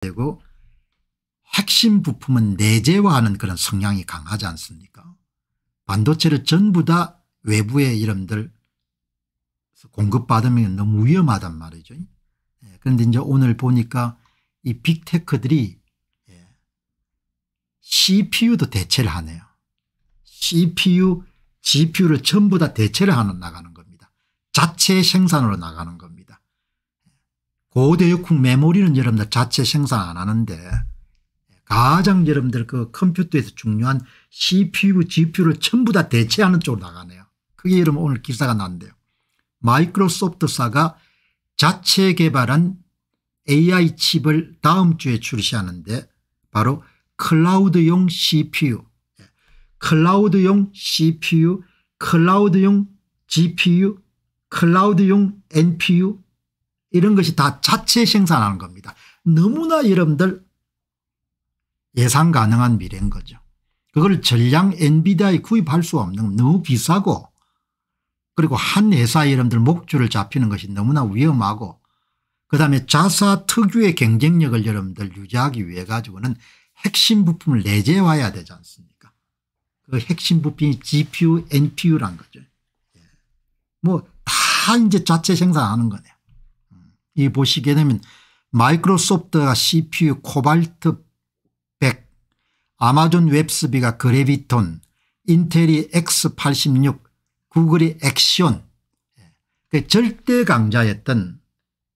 되고 핵심 부품은 내재화하는 그런 성향이 강하지 않습니까 반도체를 전부 다 외부의 이름들 공급받으면 너무 위험하단 말이죠. 예, 그런데 이제 오늘 보니까 이 빅테크들이 CPU도 예, 대체를 하네요. CPU, GPU를 전부 다 대체를 하는 나가는 겁니다. 자체 생산으로 나가는 겁니다. 고대역풍 메모리는 여러분들 자체 생산 안 하는데 가장 여러분들 그 컴퓨터에서 중요한 CPU, GPU를 전부 다 대체하는 쪽으로 나가네요. 그게 여러분 오늘 기사가 나는데요 마이크로소프트사가 자체 개발한 AI 칩을 다음 주에 출시하는데 바로 클라우드용 CPU, 예. 클라우드용 CPU, 클라우드용 GPU, 클라우드용 NPU, 이런 것이 다 자체 생산하는 겁니다. 너무나 여러분들 예상 가능한 미래인 거죠. 그걸 전량 엔비디아에 구입할 수 없는 너무 비싸고 그리고 한회사 여러분들 목줄을 잡히는 것이 너무나 위험하고 그다음에 자사 특유의 경쟁력을 여러분들 유지하기 위해 가지고는 핵심 부품을 내재화해야 되지 않습니까 그 핵심 부품이 GPU, NPU란 거죠. 예. 뭐다 이제 자체 생산하는 거네요. 이 보시게 되면 마이크로소프트가 CPU 코발트 100 아마존 웹스비가 그래비톤 인텔이 X86 구글이 액션 예, 그 절대 강자였던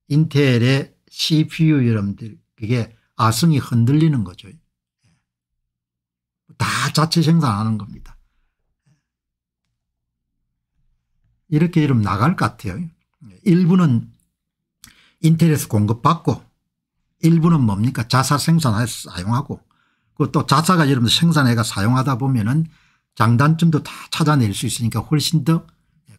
인텔의 CPU 여러분들 그게 아성이 흔들리는 거죠. 예. 다 자체 생산하는 겁니다. 예. 이렇게 이름 나갈 것 같아요. 일부는 인테리어에 공급받고 일부는 뭡니까 자사 생산해서 사용하고 그또 자사가 여러분 생산해가 사용하다 보면은 장단점도 다 찾아낼 수 있으니까 훨씬 더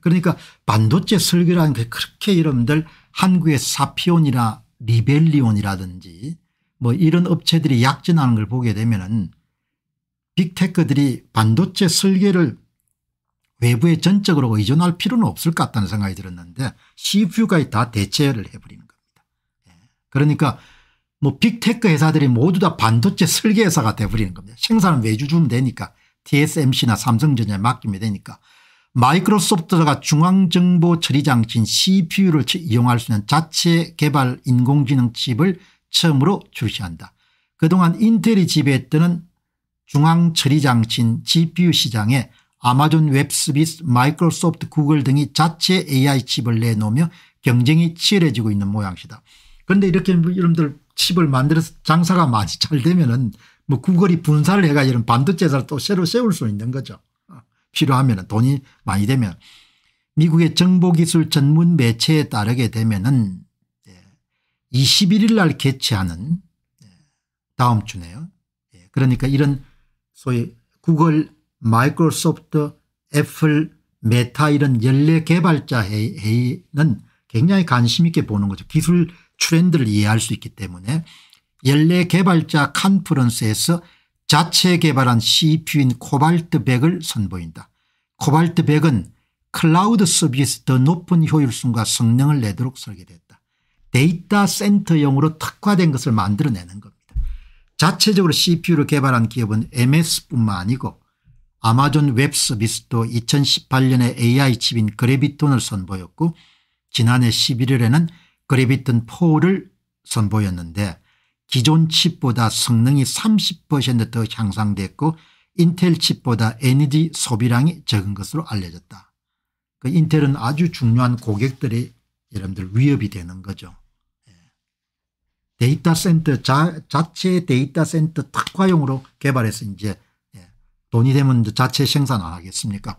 그러니까 반도체 설계라는 게 그렇게 여러분들 한국의 사피온이나 리벨리온이라든지 뭐 이런 업체들이 약진하는 걸 보게 되면은 빅테크들이 반도체 설계를 외부에 전적으로 의존할 필요는 없을 것 같다는 생각이 들었는데 CPU가 다 대체를 해버립니다. 그러니까 뭐 빅테크 회사들이 모두 다 반도체 설계회사가 돼버리는 겁니다. 생산은 외주 주면 되니까 TSMC나 삼성전자에 맡기면 되니까 마이크로소프트가 중앙정보처리장치인 cpu를 이용할 수 있는 자체 개발 인공지능 칩을 처음으로 출시한다. 그동안 인텔이 지배했던 중앙처리장치인 gpu 시장에 아마존 웹서비스 마이크로소프트 구글 등이 자체 ai 칩을 내놓으며 경쟁이 치열해지고 있는 모양이다. 그런데 이렇게 여러분들 칩을 만들어서 장사가 많이 잘 되면은 뭐구글이 분사를 해가 이런 반도체사를 또 새로 세울 수 있는 거죠. 어, 필요하면 돈이 많이 되면 미국의 정보기술 전문 매체에 따르게 되면은 21일 예, 날 개최하는 예, 다음 주네요. 예, 그러니까 이런 소위 구글, 마이크로소프트, 애플, 메타 이런 연례 개발자 회의는 굉장히 관심 있게 보는 거죠. 기술 트렌드를 이해할 수 있기 때문에 연례 개발자 컨퍼런스에서 자체 개발한 CPU인 코발트 백을 선보인다. 코발트 백은 클라우드 서비스 더 높은 효율성과 성능을 내도록 설계됐다. 데이터 센터용으로 특화된 것을 만들어내는 겁니다. 자체적으로 CPU를 개발한 기업은 MS뿐만 아니고 아마존 웹 서비스도 2018년에 AI 칩인 그래비톤을 선보였고 지난해 11월에는 그립이튼포를 선보였는데 기존 칩보다 성능이 30%더 향상됐고 인텔 칩보다 에너지 소비량이 적은 것으로 알려졌다. 그 인텔은 아주 중요한 고객들의 여러분들 위협이 되는 거죠. 예. 데이터 센터 자, 자체 데이터 센터 특화용으로 개발해서 이제 예, 돈이 되면 자체 생산 안 하겠습니까?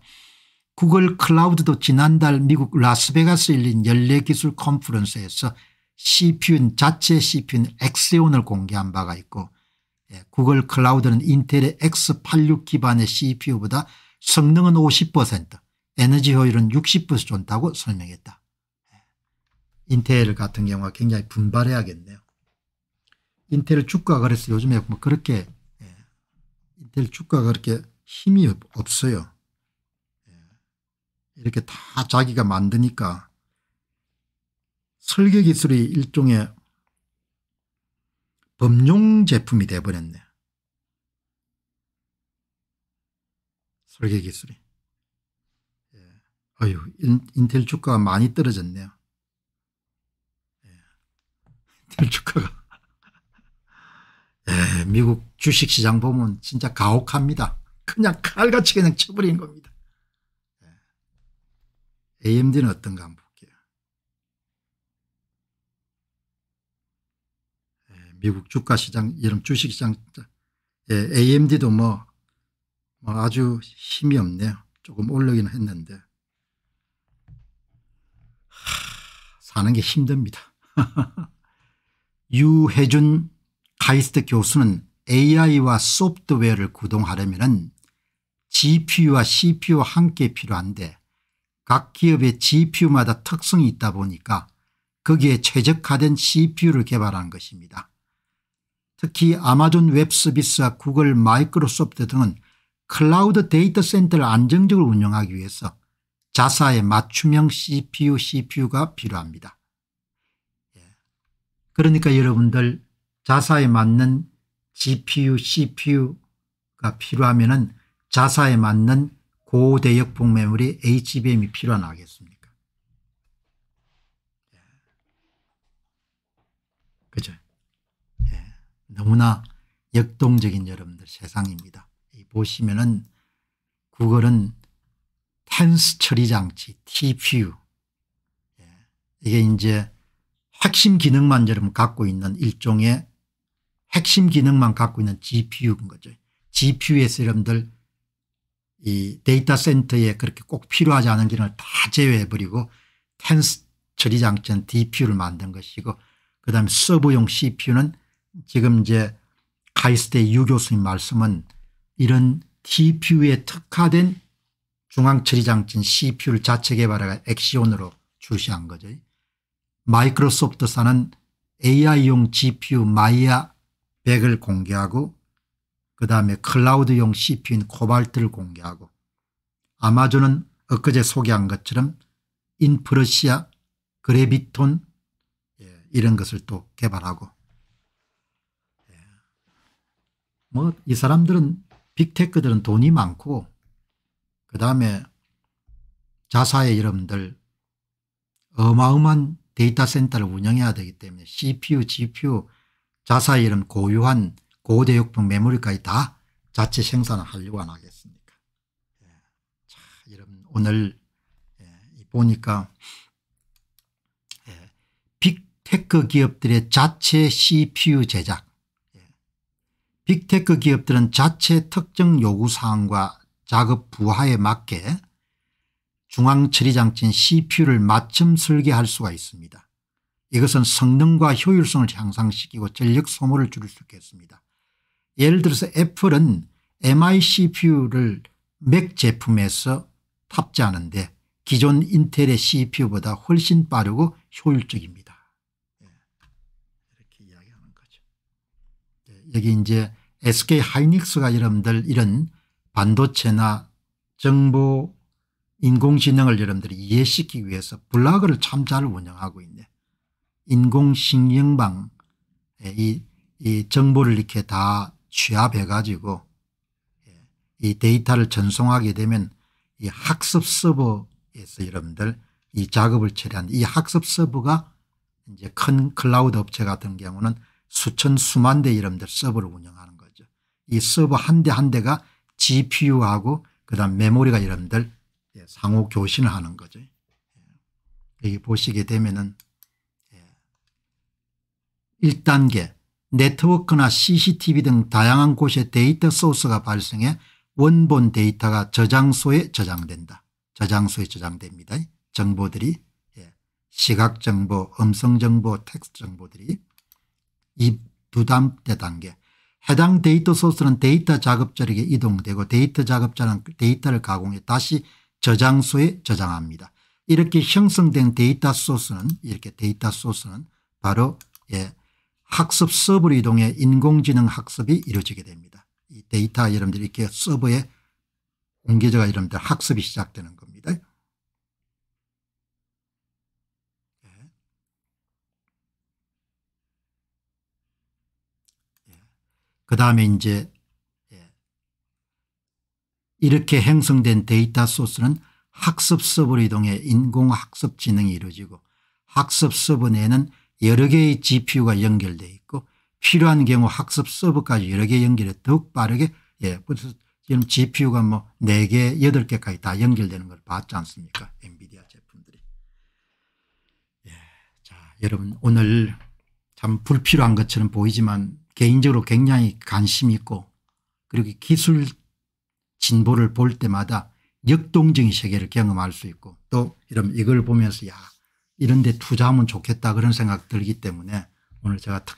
구글 클라우드도 지난달 미국 라스베가스 열린 연례기술 컨퍼런스에서 c p u 자체 CPU인 엑세온을 공개한 바가 있고 예, 구글 클라우드는 인텔의 X86 기반의 CPU보다 성능은 50% 에너지 효율은 60% 좋다고 설명했다. 예. 인텔 같은 경우가 굉장히 분발해야겠네요. 인텔 주가가 그래서 요즘에 뭐 그렇게 예, 인텔 주가가 그렇게 힘이 없어요. 이렇게 다 자기가 만드니까 설계 기술이 일종의 범용 제품이 돼버렸네 설계 기술이. 예. 아유 인텔 주가가 많이 떨어졌네요. 예. 인텔 주가가 예, 미국 주식시장 보면 진짜 가혹합니다. 그냥 칼같이 그냥 쳐버리 겁니다. AMD는 어떤가 한번 볼게요. 예, 미국 주가 시장, 이런 주식 시장, AMD도 뭐, 뭐, 아주 힘이 없네요. 조금 올르긴 했는데. 사는 게 힘듭니다. 유해준 카이스트 교수는 AI와 소프트웨어를 구동하려면 GPU와 CPU와 함께 필요한데 각 기업의 GPU마다 특성이 있다 보니까 거기에 최적화된 CPU를 개발한 것입니다. 특히 아마존 웹서비스와 구글 마이크로소프트 등은 클라우드 데이터 센터를 안정적으로 운영하기 위해서 자사의 맞춤형 CPU CPU가 필요합니다. 예. 그러니까 여러분들 자사에 맞는 GPU CPU가 필요하면 자사에 맞는 고대역폭 매물이 HBM이 필요하겠습니까? 예. 그죠? 예. 너무나 역동적인 여러분들 세상입니다. 보시면은 구글은 텐스 처리 장치 TPU 예. 이게 이제 핵심 기능만 여러분 갖고 있는 일종의 핵심 기능만 갖고 있는 GPU인 거죠. GPU에서 여러분들 이 데이터 센터에 그렇게 꼭 필요하지 않은 기능을 다 제외해버리고 텐스 처리 장치는 DPU를 만든 것이고 그다음에 서버용 CPU는 지금 이제 가이스트유 교수님 말씀은 이런 d p u 에 특화된 중앙처리 장치인 CPU를 자체 개발해 가 엑시온으로 출시한 거죠. 마이크로소프트사는 AI용 GPU 마이아 100을 공개하고 그다음에 클라우드용 CPU인 코발트를 공개하고 아마존은 엊그제 소개한 것처럼 인프러시아 그래비톤 예, 이런 것을 또 개발하고 예. 뭐이 사람들은 빅테크들은 돈이 많고 그다음에 자사의 여러분들 어마어마한 데이터 센터를 운영해야 되기 때문에 CPU, GPU 자사의 이런 고유한 고대역병 메모리까지 다 자체 생산을 하려고 안 하겠습니까. 예. 자, 여러분, 오늘 예, 보니까 예, 빅테크 기업들의 자체 CPU 제작. 예. 빅테크 기업들은 자체 특정 요구사항과 작업 부하에 맞게 중앙처리장치인 CPU를 맞춤 설계할 수가 있습니다. 이것은 성능과 효율성을 향상시키고 전력 소모를 줄일 수 있겠습니다. 예를 들어서 애플은 MI CPU를 맥 제품에서 탑재하는데 기존 인텔의 CPU보다 훨씬 빠르고 효율적입니다. 예. 이렇게 이야기하는 거죠. 예, 여기 이제 SK 하이닉스가 여러분들 이런 반도체나 정보 인공지능을 여러분들이 이해시키기 위해서 블락을 참 잘 운영하고 있네. 인공신경방 예, 이, 이 정보를 이렇게 다 취합해 가지고 예, 이 데이터를 전송하게 되면 이 학습 서버에서 여러분들 이 작업을 처리한 이 학습 서버가 이제 큰 클라우드 업체 같은 경우는 수천 수만 대 여러분들 서버를 운영하는 거죠. 이 서버 한 대 한 대가 GPU하고 그다음 메모리가 여러분들 예, 상호 교신을 하는 거죠. 예. 여기 보시게 되면은 1단계 네트워크나 CCTV 등 다양한 곳에 데이터 소스가 발생해 원본 데이터가 저장소에 저장된다. 저장소에 저장됩니다. 정보들이 예. 시각정보, 음성정보, 텍스트정보들이 이두 단대 단계 해당 데이터 소스는 데이터 작업자에게 이동되고 데이터 작업자는 데이터를 가공해 다시 저장소에 저장합니다. 이렇게 형성된 데이터 소스는 이렇게 데이터 소스는 바로 예, 학습 서버 이동해 인공지능 학습이 이루어지게 됩니다. 이 데이터 여러분들 이렇게 서버에 공개자가 여러분들 학습이 시작되는 겁니다. 예. 예. 그 다음에 이제 예. 이렇게 형성된 데이터 소스는 학습 서버 이동해 인공학습 지능이 이루어지고 학습 서버 내는 여러 개의 GPU가 연결되어 있고 필요한 경우 학습 서버까지 여러 개 연결해 더욱 빠르게 예, 지금 GPU가 뭐 4개, 8개까지 다 연결되는 걸 봤지 않습니까? 엔비디아 제품들이. 예. 자, 여러분 오늘 참 불필요한 것처럼 보이지만 개인적으로 굉장히 관심 있고 그리고 기술 진보를 볼 때마다 역동적인 세계를 경험할 수 있고 또 이런 이걸 보면서 야 이런 데 투자하면 좋겠다 그런 생각 들기 때문에 오늘 제가 특